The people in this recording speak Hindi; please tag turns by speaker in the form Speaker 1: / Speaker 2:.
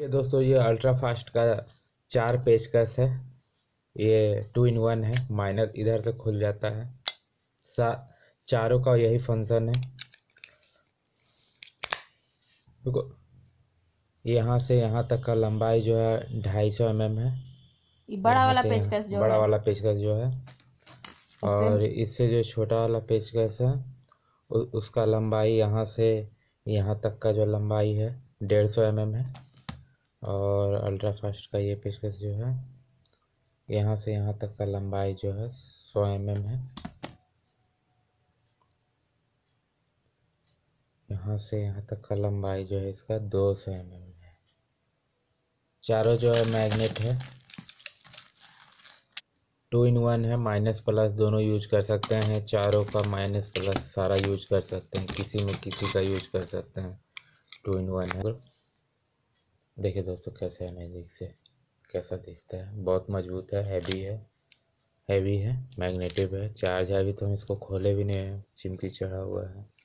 Speaker 1: ये दोस्तों ये अल्ट्रा फास्ट का चार पेचकस है ये टू इन वन है माइनर इधर से खुल जाता है सा चारों का यही फंक्शन है देखो यहाँ से यहाँ तक का लंबाई जो है ढाई सौ एम mm एम है
Speaker 2: बड़ा वाला पेचकस जो बड़ा वाला
Speaker 1: पेचकस जो है और इससे जो छोटा वाला पेचकस है उ, उसका लंबाई यहाँ से यहाँ तक का जो लंबाई है डेढ़ सौ एम mm एम है और अल्ट्रा फास्ट का ये पेशकश जो है यहाँ से यहाँ तक का लंबाई जो है सौ एम mm है यहाँ से यहाँ तक का लंबाई जो है इसका दो सौ एम mm है चारों जो है मैग्नेट है टू इन वन है माइनस प्लस दोनों यूज कर सकते हैं चारों का माइनस प्लस सारा यूज कर सकते हैं किसी में किसी का यूज कर सकते हैं टू इन वन है देखिए दोस्तों कैसे है मैजिक से कैसा दिखता है बहुत मजबूत है हैवी है
Speaker 2: हैवी है मैग्नेटिव है चार्ज है अभी तो हम इसको खोले भी नहीं है चिमकी चढ़ा हुआ है